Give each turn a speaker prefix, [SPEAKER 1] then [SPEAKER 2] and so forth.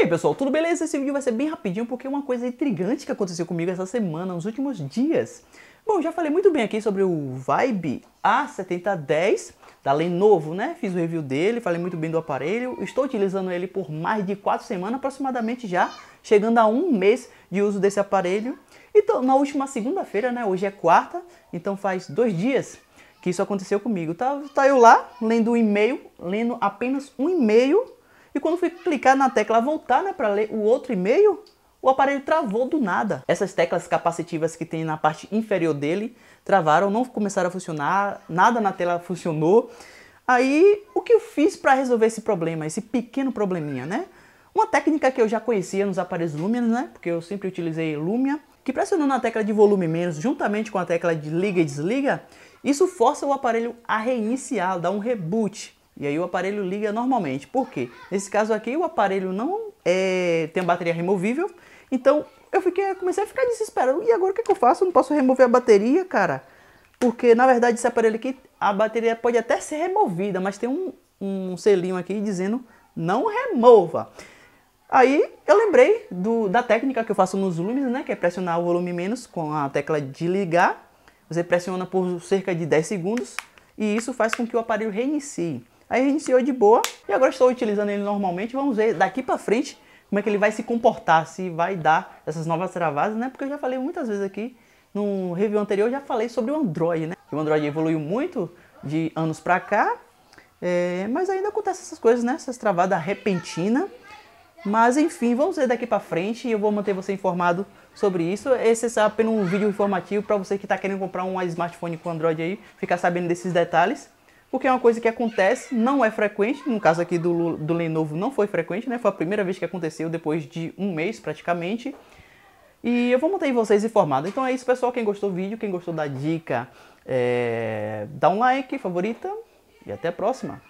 [SPEAKER 1] E aí pessoal, tudo beleza? Esse vídeo vai ser bem rapidinho porque é uma coisa intrigante que aconteceu comigo essa semana, nos últimos dias. Bom, já falei muito bem aqui sobre o Vibe A7010 da Lenovo, né? Fiz o review dele, falei muito bem do aparelho. Estou utilizando ele por mais de 4 semanas, aproximadamente já, chegando a um mês de uso desse aparelho. Então, na última segunda-feira, né? Hoje é quarta, então faz dois dias que isso aconteceu comigo. Tá, tá eu lá, lendo um e-mail, lendo apenas um e-mail e quando fui clicar na tecla voltar né, para ler o outro e-mail, o aparelho travou do nada. Essas teclas capacitivas que tem na parte inferior dele travaram, não começaram a funcionar, nada na tela funcionou. Aí, o que eu fiz para resolver esse problema, esse pequeno probleminha, né? Uma técnica que eu já conhecia nos aparelhos Lumia, né? Porque eu sempre utilizei Lumia, que pressionando a tecla de volume menos juntamente com a tecla de liga e desliga, isso força o aparelho a reiniciar, dar um reboot. E aí o aparelho liga normalmente. Por quê? Nesse caso aqui, o aparelho não é, tem a bateria removível. Então eu fiquei, comecei a ficar desesperado. E agora o que, é que eu faço? Eu não posso remover a bateria, cara. Porque na verdade esse aparelho aqui, a bateria pode até ser removida, mas tem um, um selinho aqui dizendo não remova. Aí eu lembrei do, da técnica que eu faço nos Lumens, né? Que é pressionar o volume menos com a tecla de ligar. Você pressiona por cerca de 10 segundos e isso faz com que o aparelho reinicie. Aí reiniciou de boa e agora estou utilizando ele normalmente. Vamos ver daqui para frente como é que ele vai se comportar, se vai dar essas novas travadas, né? Porque eu já falei muitas vezes aqui no review anterior, eu já falei sobre o Android, né? O Android evoluiu muito de anos para cá, é, mas ainda acontece essas coisas, né? Essas travadas repentinas. Mas enfim, vamos ver daqui para frente e eu vou manter você informado sobre isso. Esse é apenas um vídeo informativo para você que está querendo comprar um smartphone com Android aí, ficar sabendo desses detalhes porque é uma coisa que acontece, não é frequente, no caso aqui do, do Lenovo não foi frequente, né? Foi a primeira vez que aconteceu depois de um mês praticamente. E eu vou manter vocês informados. Então é isso, pessoal. Quem gostou do vídeo, quem gostou da dica, é... dá um like, favorita e até a próxima.